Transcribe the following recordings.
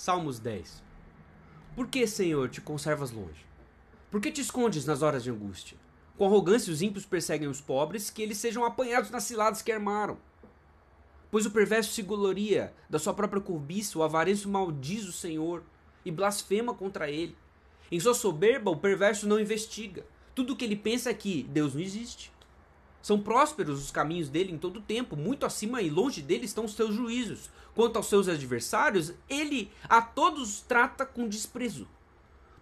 Salmos 10. Por que, Senhor, te conservas longe? Por que te escondes nas horas de angústia? Com arrogância os ímpios perseguem os pobres, que eles sejam apanhados nas ciladas que armaram. Pois o perverso se gloria da sua própria cobiça, o avarento maldiz o Senhor e blasfema contra ele. Em sua soberba, o perverso não investiga. Tudo o que ele pensa é que Deus não existe. São prósperos os caminhos dele em todo o tempo, muito acima e longe dele estão os seus juízos. Quanto aos seus adversários, ele a todos trata com desprezo.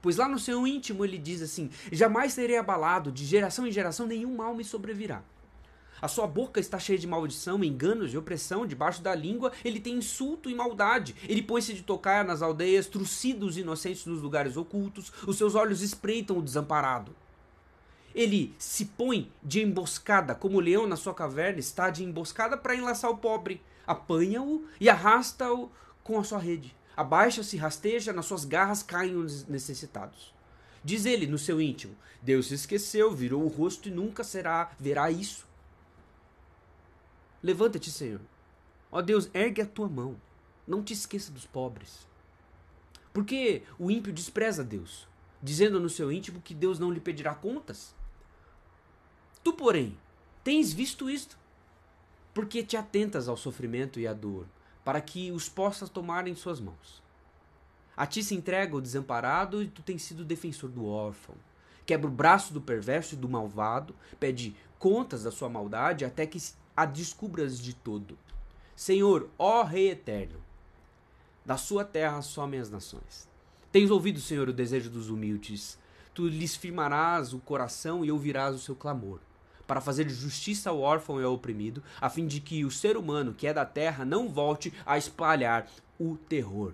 Pois lá no seu íntimo ele diz assim: Jamais serei abalado, de geração em geração nenhum mal me sobrevirá. A sua boca está cheia de maldição, enganos e opressão, debaixo da língua ele tem insulto e maldade. Ele põe-se de tocar nas aldeias, trucidos inocentes nos lugares ocultos, os seus olhos espreitam o desamparado. Ele se põe de emboscada, como o leão na sua caverna está de emboscada para enlaçar o pobre. Apanha-o e arrasta-o com a sua rede. Abaixa-se, rasteja, nas suas garras caem os necessitados. Diz ele no seu íntimo: Deus se esqueceu, virou o rosto e nunca será verá isso. Levanta-te, Senhor. Ó Deus, ergue a tua mão. Não te esqueça dos pobres. Porque o ímpio despreza Deus, dizendo no seu íntimo que Deus não lhe pedirá contas. Tu, porém, tens visto isto, porque te atentas ao sofrimento e à dor, para que os possas tomar em suas mãos. A ti se entrega o desamparado e tu tens sido defensor do órfão. Quebra o braço do perverso e do malvado, pede contas da sua maldade até que a descubras de todo. Senhor, ó Rei eterno, da sua terra somem as nações. Tens ouvido, Senhor, o desejo dos humildes. Tu lhes firmarás o coração e ouvirás o seu clamor para fazer justiça ao órfão e ao oprimido, a fim de que o ser humano que é da terra não volte a espalhar o terror.